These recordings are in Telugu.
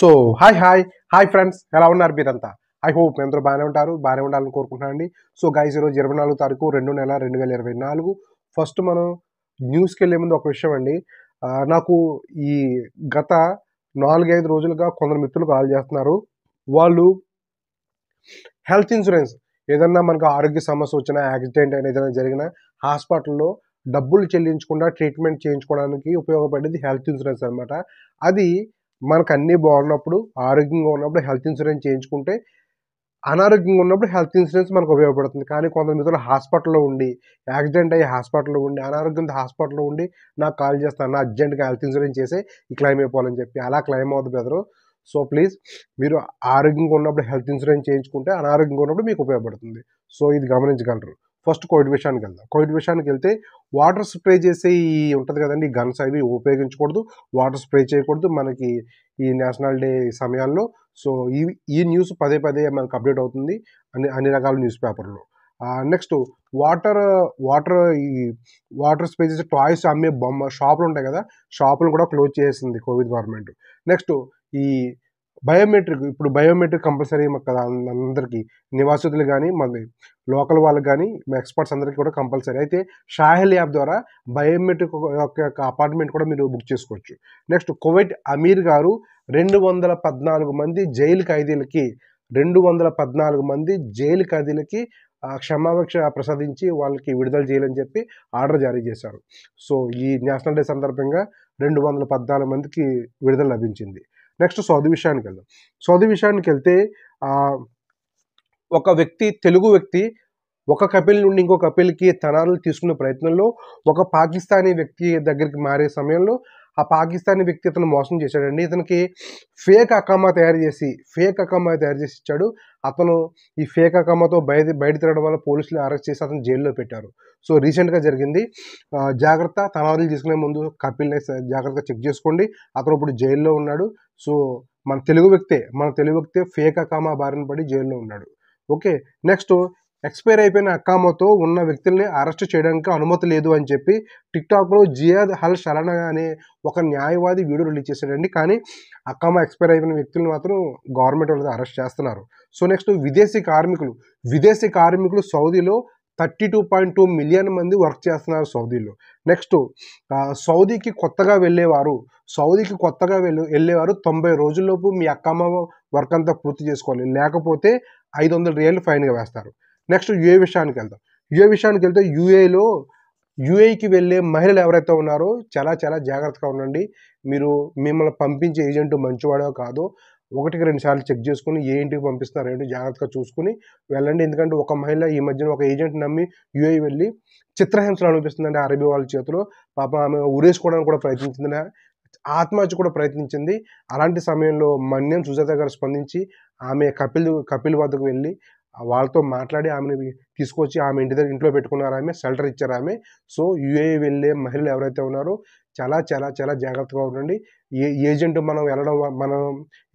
so hi hi hi friends ఎలా ఉన్నారు మీరంతా ఐ హోప్ అందరూ బాగానే ఉంటారు బాగానే ఉండాలని కోరుకుంటున్నాను అండి సో గైజ్ ఈరోజు ఇరవై నాలుగు తారీఖు రెండు నెల రెండు వేల ఇరవై నాలుగు ఫస్ట్ మనం న్యూస్కి వెళ్ళే ముందు ఒక విషయం అండి నాకు ఈ గత నాలుగైదు రోజులుగా కొందరు మిత్రులు కాల్ చేస్తున్నారు వాళ్ళు హెల్త్ ఇన్సూరెన్స్ ఏదన్నా మనకు ఆరోగ్య సమస్య వచ్చినా యాక్సిడెంట్ అయినా ఏదైనా జరిగినా హాస్పిటల్లో డబ్బులు చెల్లించకుండా ట్రీట్మెంట్ చేయించుకోవడానికి ఉపయోగపడేది హెల్త్ ఇన్సూరెన్స్ అనమాట అది మనకు అన్నీ బాగున్నప్పుడు ఆరోగ్యంగా ఉన్నప్పుడు హెల్త్ ఇన్సూరెన్స్ చేయించుకుంటే అనారోగ్యంగా ఉన్నప్పుడు హెల్త్ ఇన్సూరెన్స్ మనకు ఉపయోగపడుతుంది కానీ కొంత మిత్రులు హాస్పిటల్లో ఉండి యాక్సిడెంట్ అయ్యి హాస్పిటల్లో ఉండి అనారోగ్యంతో హాస్పిటల్లో ఉండి నాకు కాల్ చేస్తాను నా అర్జెంట్గా హెల్త్ ఇన్సూరెన్స్ చేసి ఈ క్లైమ్ అయిపోవాలని చెప్పి అలా క్లైమ్ అవ్వదు బెదరు సో ప్లీజ్ మీరు ఆరోగ్యంగా ఉన్నప్పుడు హెల్త్ ఇన్సూరెన్స్ చేయించుకుంటే అనారోగ్యంగా ఉన్నప్పుడు మీకు ఉపయోగపడుతుంది సో ఇది గమనించగలరు ఫస్ట్ కోవిడ్ విషయానికి వెళ్దాం కోవిడ్ విషయానికి వెళ్తే వాటర్ స్ప్రే చేసే ఈ ఉంటుంది కదండి గన్స్ అవి ఉపయోగించకూడదు వాటర్ స్ప్రే చేయకూడదు మనకి ఈ నేషనల్ డే సమయాల్లో సో ఈ ఈ న్యూస్ పదే పదే మనకు అప్డేట్ అవుతుంది అన్ని అన్ని రకాల న్యూస్ పేపర్లు నెక్స్ట్ వాటర్ వాటర్ ఈ వాటర్ స్ప్రే చేసే టాయ్స్ అమ్మే బొమ్మ షాపులు ఉంటాయి కదా షాపులు కూడా క్లోజ్ చేసింది కోవిడ్ గవర్నమెంట్ నెక్స్ట్ ఈ బయోమెట్రిక్ ఇప్పుడు బయోమెట్రిక్ కంపల్సరీ మాకు కదా అందరికీ నివాసితులు కానీ మన లోకల్ వాళ్ళకి కానీ ఎక్స్పర్ట్స్ అందరికీ కూడా కంపల్సరీ అయితే షాహిల్ యాప్ ద్వారా బయోమెట్రిక్ యొక్క యొక్క అపార్ట్మెంట్ కూడా మీరు బుక్ చేసుకోవచ్చు నెక్స్ట్ కోవిడ్ అమీర్ గారు రెండు వందల పద్నాలుగు మంది జైలు ఖైదీలకి రెండు వందల పద్నాలుగు మంది జైలు ఖైదీలకి క్షమాభిక్ష ప్రసాదించి వాళ్ళకి విడుదల చేయాలని చెప్పి ఆర్డర్ జారీ చేశారు సో ఈ నేషనల్ డే సందర్భంగా రెండు వందల పద్నాలుగు మందికి విడుదల లభించింది నెక్స్ట్ సౌది విషయానికి వెళ్దాం సౌది విషయానికి వెళ్తే ఒక వ్యక్తి తెలుగు వ్యక్తి ఒక కపిల్ నుండి ఇంకో కపిల్కి తనాలు తీసుకునే ప్రయత్నంలో ఒక పాకిస్తానీ వ్యక్తి దగ్గరికి మారే సమయంలో ఆ పాకిస్తానీ వ్యక్తి ఇతను మోసం చేశాడండి ఇతనికి ఫేక్ అకామా తయారు చేసి ఫేక్ అకామా తయారు చేసి ఇచ్చాడు అతను ఈ ఫేక్ అకామాతో బయట బయట తిరగడం వల్ల పోలీసులు అరెస్ట్ చేసి అతను జైల్లో పెట్టారు సో రీసెంట్గా జరిగింది జాగ్రత్త తనవాదులు తీసుకునే ముందు కపిల్ని జాగ్రత్తగా చెక్ చేసుకోండి అతను ఇప్పుడు జైల్లో ఉన్నాడు సో మన తెలుగు వ్యక్తే మన తెలుగు వ్యక్తే ఫేక్ అకామా బారిన పడి జైల్లో ఉన్నాడు ఓకే నెక్స్ట్ ఎక్స్పైర్ అయిపోయిన అక్కామతో ఉన్న వ్యక్తుల్ని అరెస్ట్ చేయడానికి అనుమతి లేదు అని చెప్పి టిక్టాక్లో జియాద్ హల్ షలన అనే ఒక న్యాయవాది వీడియో రిలీజ్ చేశాడండి కానీ అక్కామ ఎక్స్పైర్ అయిపోయిన వ్యక్తుల్ని మాత్రం గవర్నమెంట్ వాళ్ళు అరెస్ట్ చేస్తున్నారు సో నెక్స్ట్ విదేశీ కార్మికులు విదేశీ కార్మికులు సౌదీలో thirty two point two million మంది వర్క్ చేస్తున్నారు సౌదీలో నెక్స్ట్ సౌదీకి కొత్తగా వెళ్ళేవారు సౌదీకి కొత్తగా వెళ్ళి వెళ్ళేవారు తొంభై రోజుల్లోపు మీ అక్కమ్మ వర్క్ అంతా పూర్తి చేసుకోవాలి లేకపోతే ఐదు వందల రియల్ ఫైన్గా వేస్తారు నెక్స్ట్ యుఏ విషయానికి వెళ్దాం యుఏ విషయానికి వెళ్తే యుఏలో యుఏకి వెళ్ళే మహిళలు ఎవరైతే ఉన్నారో చాలా చాలా జాగ్రత్తగా ఉండండి మీరు మిమ్మల్ని పంపించే ఏజెంట్ మంచివాడో కాదో ఒకటికి రెండు సార్లు చెక్ చేసుకుని ఏ ఇంటికి పంపిస్తున్నారు ఏంటి జాగ్రత్తగా చూసుకుని వెళ్ళండి ఎందుకంటే ఒక మహిళ ఈ మధ్యన ఒక ఏజెంట్ నమ్మి యుఏ వెళ్ళి చిత్రహింసలు అనిపిస్తుందండి అరబీ వాళ్ళ చేతిలో పాప ఆమె ఉరేసుకోవడానికి కూడా ప్రయత్నించింది ఆత్మహత్య కూడా ప్రయత్నించింది అలాంటి సమయంలో మన్యం సుజాత గారు స్పందించి ఆమె కపిల్ కపిల్ వద్దకు వెళ్ళి వాళ్ళతో మాట్లాడి ఆమెని తీసుకొచ్చి ఆమె ఇంటి దగ్గర ఇంట్లో పెట్టుకున్నారు ఆమె షెల్టర్ ఇచ్చారు ఆమె సో యూఏ e వెళ్ళే మహిళలు ఎవరైతే ఉన్నారో చాలా చాలా చాలా జాగ్రత్తగా ఉండండి ఏ ఏజెంట్ మనం వెళ్ళడం మనం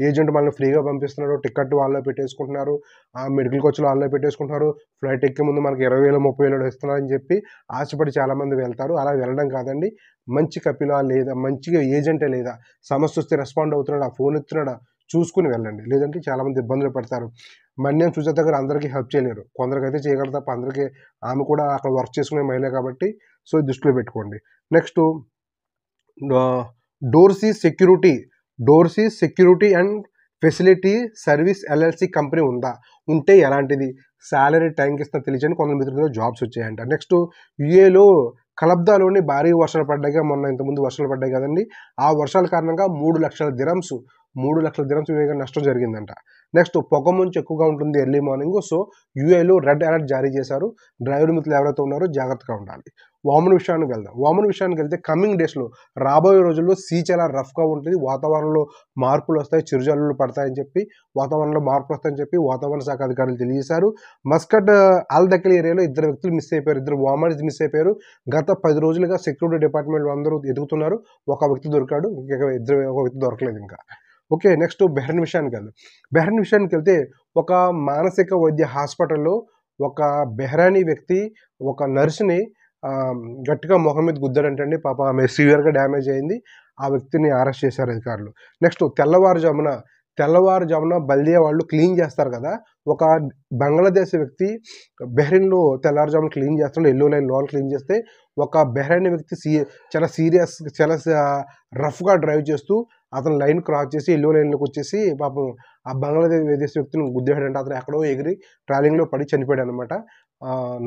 ఏజెంట్ మనల్ని ఫ్రీగా పంపిస్తున్నారు టికెట్ వాళ్ళలో పెట్టేసుకుంటున్నారు ఆ మెడికల్ కోచ్లు వాళ్ళలో పెట్టేసుకుంటున్నారు ఫ్లైట్ ఎక్కే ముందు మనకి ఇరవై వేలు ముప్పై వేలు ఇస్తున్నారని చెప్పి ఆశపడి చాలామంది వెళ్తారు అలా వెళ్ళడం కాదండి మంచి కపిలా లేదా మంచిగా ఏజెంటే లేదా సమస్య వస్తే రెస్పాండ్ అవుతున్నాడా ఫోన్ ఎత్తున్నాడా చూసుకుని వెళ్ళండి లేదంటే చాలామంది ఇబ్బందులు పడతారు మరి చూసే దగ్గర అందరికీ హెల్ప్ చేయలేరు కొందరికైతే చేయగలరు తప్ప అందరికీ ఆమె కూడా అక్కడ వర్క్ చేసుకునే మహిళ కాబట్టి సో దృష్టిలో పెట్టుకోండి next Dorsey security Dorsey security and facility service LLC company ఉందా ఉంటే ఎలాంటిది శాలరీ టైంకి ఇస్తా తెలియజేయండి కొందరు మిత్రులతో జాబ్స్ వచ్చాయంట నెక్స్ట్ యుఏలో కలబ్దాలోని భారీ వర్షాలు పడ్డాయి మొన్న ఇంతకుముందు వర్షాలు పడ్డాయి కదండి ఆ వర్షాల కారణంగా మూడు లక్షల దిరమ్స్ మూడు లక్షల దినం వినియోగ నష్టం జరిగిందంట నెక్స్ట్ పొగ మంచు ఎక్కువగా ఉంటుంది ఎర్లీ మార్నింగ్ సో యూఏలో రెడ్ అలర్ట్ జారీ చేశారు డ్రైవర్ మిత్రులు ఎవరైతే ఉన్నారో జాగ్రత్తగా ఉండాలి వామన్ విషయానికి వెళ్దాం వామన్ విషయానికి వెళ్తే కమింగ్ డేస్లో రాబోయే రోజుల్లో సీ చాలా రఫ్గా ఉంటుంది వాతావరణంలో మార్పులు వస్తాయి చిరుజల్లు పడతాయని చెప్పి వాతావరణంలో మార్పులు వస్తాయని చెప్పి వాతావరణ శాఖ అధికారులు తెలియజేశారు మస్కట్ ఆల్ దక్కల్ ఏరియాలో ఇద్దరు వ్యక్తులు మిస్ అయిపోయారు ఇద్దరు వామన్స్ మిస్ అయిపోయారు గత పది రోజులుగా సెక్యూరిటీ డిపార్ట్మెంట్ అందరూ ఎదుగుతున్నారు ఒక వ్యక్తి దొరికాడు ఇంకా ఇద్దరు ఒక వ్యక్తి దొరకలేదు ఇంకా ఓకే నెక్స్ట్ బెహ్రన్ విషయానికి వెళ్దాం బెహ్రన్ విషయానికి వెళ్తే ఒక మానసిక వైద్య హాస్పిటల్లో ఒక బెహరానీ వ్యక్తి ఒక నర్సుని గట్టిగా మొహం మీద గుద్దాడంటండి పాప ఆమె సివియర్గా డ్యామేజ్ అయింది ఆ వ్యక్తిని అరెస్ట్ చేశారు అధికారులు నెక్స్ట్ తెల్లవారుజామున తెల్లవారుజామున బల్దీయ వాళ్ళు క్లీన్ చేస్తారు కదా ఒక బంగ్లాదేశ్ వ్యక్తి బెహ్రెయిన్లో తెల్లవారుజామున క్లీన్ చేస్తున్నాడు ఎల్లో లైన్ లోన్ క్లీన్ చేస్తే ఒక బెహ్రెయిన్ వ్యక్తి సీ చాలా సీరియస్ చాలా రఫ్గా డ్రైవ్ చేస్తూ అతను లైన్ క్రాస్ చేసి ఎల్లో లైన్లోకి వచ్చేసి పాపం ఆ బంగ్లాదేశ్ వ్యక్తిని గుద్దేశాడంటే అతను ఎక్కడో ఎగిరి ట్రావెలింగ్లో పడి చనిపోయాడు అనమాట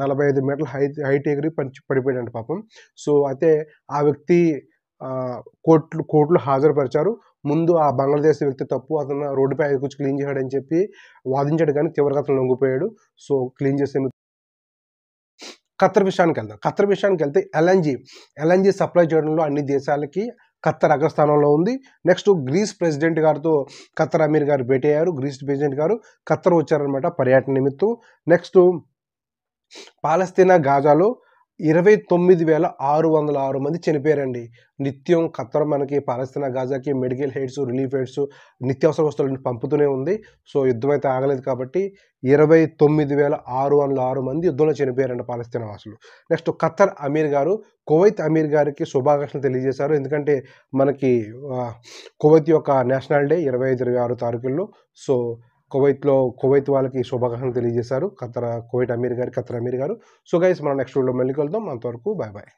నలభై ఐదు మీటర్లు హైట్ హైట్ ఎగిరి పడి పడిపోయాడు పాపం సో అయితే ఆ వ్యక్తి కోర్టు కోర్టులు హాజరుపరిచారు ముందు ఆ బంగ్లాదేశ్ వ్యక్తి తప్పు అతను రోడ్డుపై కూర్చు క్లీన్ చేశాడని చెప్పి వాదించాడు కానీ తీవ్రగా అతను లొంగిపోయాడు సో క్లీన్ చేసే ఖత్తర్ విషయానికి వెళ్దాం ఖత్తర్ విషయానికి వెళ్తే ఎల్ఎన్జీ ఎల్ఎన్జీ సప్లై చేయడంలో అన్ని దేశాలకి ఖత్తర్ అగ్రస్థానంలో ఉంది నెక్స్ట్ గ్రీస్ ప్రెసిడెంట్ గారితో ఖత్తర్ అమీర్ గారు భేటీ అయ్యారు గ్రీస్ ప్రెసిడెంట్ గారు ఖత్తర్ వచ్చారనమాట పర్యటన నిమిత్తం నెక్స్ట్ పాలస్తీనా గాజాలో ఇరవై తొమ్మిది వేల ఆరు వందల ఆరు మంది చనిపోయారండి నిత్యం ఖత్తర్ మనకి పాలస్తీనా గాజాకి మెడికల్ హెయిడ్స్ రిలీఫ్ ఎయిడ్స్ నిత్యావసర వస్తువులను పంపుతూనే ఉంది సో యుద్ధం అయితే ఆగలేదు కాబట్టి ఇరవై తొమ్మిది వేల ఆరు వందల ఆరు మంది యుద్ధంలో చనిపోయారండి పాలస్తీనా వాసులు నెక్స్ట్ ఖత్తర్ అమీర్ గారు కువైత్ అమీర్ గారికి శుభాకాంక్షలు తెలియజేశారు ఎందుకంటే మనకి కువైత్ యొక్క నేషనల్ డే ఇరవై ఐదు ఇరవై ఆరు తారీఖుల్లో సో కువైత్లో కువైత్ వాళ్ళకి శుభాకాంక్షలు తెలియజేశారు ఖతర్ కువైట్ అమీర్ గారు ఖతర్ అమీర్ గారు సో గైస్ మనం నెక్స్ట్ వీడియోలో మళ్ళీ కలుద్దాం అంతవరకు బాయ్ బాయ్